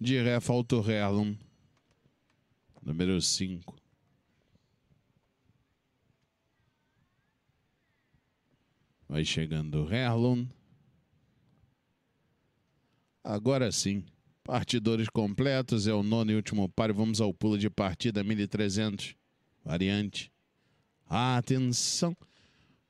de Ré Falto Rerum, número 5. Vai chegando o Herlon. Agora sim. Partidores completos, é o nono e último par. Vamos ao pulo de partida 1300. Variante. Atenção!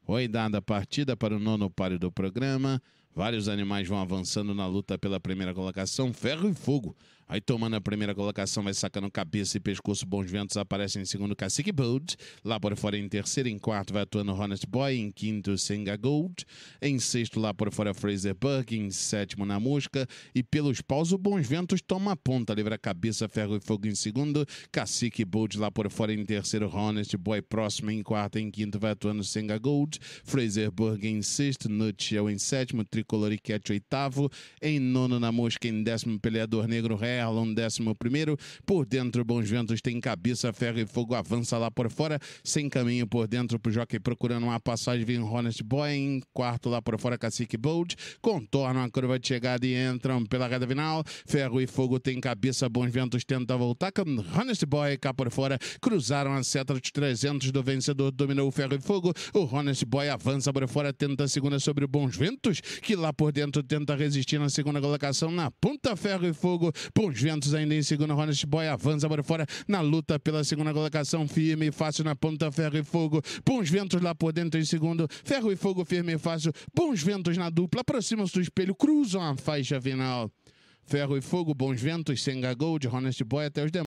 Foi dada a partida para o nono par do programa. Vários animais vão avançando na luta pela primeira colocação. Ferro e fogo Aí tomando a primeira colocação, vai sacando cabeça e pescoço. Bons ventos aparecem em segundo, Cacique Bold. Lá por fora em terceiro, em quarto vai atuando Honest Boy. Em quinto, Senga Gold. Em sexto, lá por fora, Fraser Burke. Em sétimo, na mosca. E pelos paus, o Bons Ventos toma a ponta. Livra a cabeça, Ferro e Fogo em segundo. Cacique Bold lá por fora em terceiro. Honest Boy próximo em quarto. Em quinto, vai atuando Senga Gold. Fraser Burke em sexto. Nutshell em sétimo. Tricolor e Cat oitavo. Em nono, na mosca. Em décimo, Peleador Negro Ré. Erlon, 11. Por dentro, Bons Ventos tem cabeça, ferro e fogo, avança lá por fora. Sem caminho por dentro pro Jockey procurando uma passagem, vem Honest Boy. Em quarto lá por fora, Cacique Bold. Contornam a curva de chegada e entram pela reta final. Ferro e fogo tem cabeça, Bons Ventos tenta voltar. Honest Boy cá por fora. Cruzaram a seta dos 300 do vencedor, dominou o ferro e fogo. O Honest Boy avança por fora, tenta a segunda sobre o Bons Ventos, que lá por dentro tenta resistir na segunda colocação. Na ponta, ferro e fogo. Bons bons ventos ainda em segunda, Ronest Boy avança para fora na luta pela segunda colocação, firme e fácil na ponta, Ferro e Fogo, Bons Ventos lá por dentro em segundo, Ferro e Fogo firme e fácil, Bons Ventos na dupla, aproximam-se do espelho, cruzam a faixa final. Ferro e Fogo, Bons Ventos, Senga Gold, Honest Boy até os demais.